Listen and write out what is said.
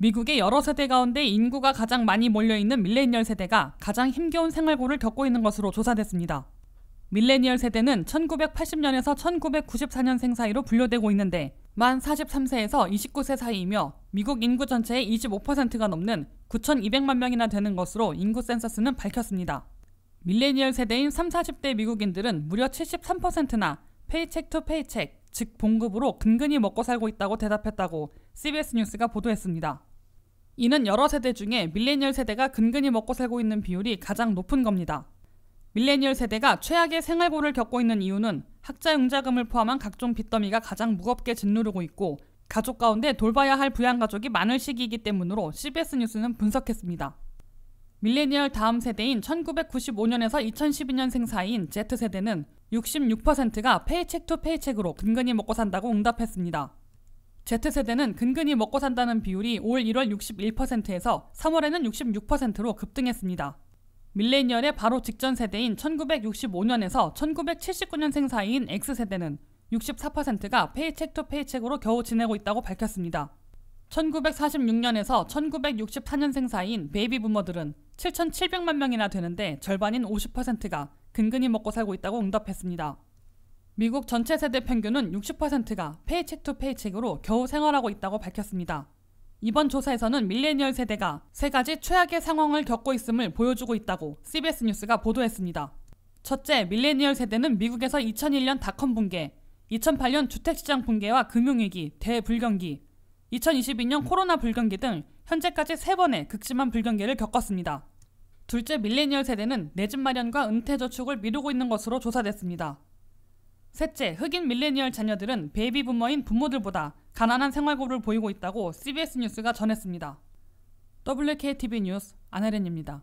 미국의 여러 세대 가운데 인구가 가장 많이 몰려있는 밀레니얼 세대가 가장 힘겨운 생활고를 겪고 있는 것으로 조사됐습니다. 밀레니얼 세대는 1980년에서 1994년생 사이로 분류되고 있는데 만 43세에서 29세 사이이며 미국 인구 전체의 25%가 넘는 9,200만 명이나 되는 것으로 인구 센서스는 밝혔습니다. 밀레니얼 세대인 3, 40대 미국인들은 무려 73%나 페이첵 투 페이첵, 즉 봉급으로 근근히 먹고 살고 있다고 대답했다고 CBS 뉴스가 보도했습니다. 이는 여러 세대 중에 밀레니얼 세대가 근근히 먹고 살고 있는 비율이 가장 높은 겁니다. 밀레니얼 세대가 최악의 생활고를 겪고 있는 이유는 학자융자금을 포함한 각종 빚더미가 가장 무겁게 짓누르고 있고 가족 가운데 돌봐야 할 부양가족이 많을 시기이기 때문으로 CBS 뉴스는 분석했습니다. 밀레니얼 다음 세대인 1995년에서 2012년생 사이인 Z세대는 66%가 페이첵 투 페이첵으로 근근히 먹고 산다고 응답했습니다. Z세대는 근근히 먹고 산다는 비율이 올 1월 61%에서 3월에는 66%로 급등했습니다. 밀레니얼의 바로 직전 세대인 1965년에서 1979년생 사이인 X세대는 64%가 페이첵 투 페이첵으로 겨우 지내고 있다고 밝혔습니다. 1946년에서 1964년생 사이인 베이비 부모들은 7,700만 명이나 되는데 절반인 50%가 근근히 먹고 살고 있다고 응답했습니다. 미국 전체 세대 평균은 60%가 페이첵 투 페이첵으로 겨우 생활하고 있다고 밝혔습니다. 이번 조사에서는 밀레니얼 세대가 세 가지 최악의 상황을 겪고 있음을 보여주고 있다고 CBS 뉴스가 보도했습니다. 첫째, 밀레니얼 세대는 미국에서 2001년 닷컴 붕괴, 2008년 주택시장 붕괴와 금융위기, 대불경기, 2022년 코로나 불경기 등 현재까지 세번의 극심한 불경기를 겪었습니다. 둘째 밀레니얼 세대는 내집 마련과 은퇴 저축을 미루고 있는 것으로 조사됐습니다. 셋째, 흑인 밀레니얼 자녀들은 베이비 부머인 부모들보다 가난한 생활고를 보이고 있다고 CBS 뉴스가 전했습니다. WKTV 뉴스 안혜련입니다.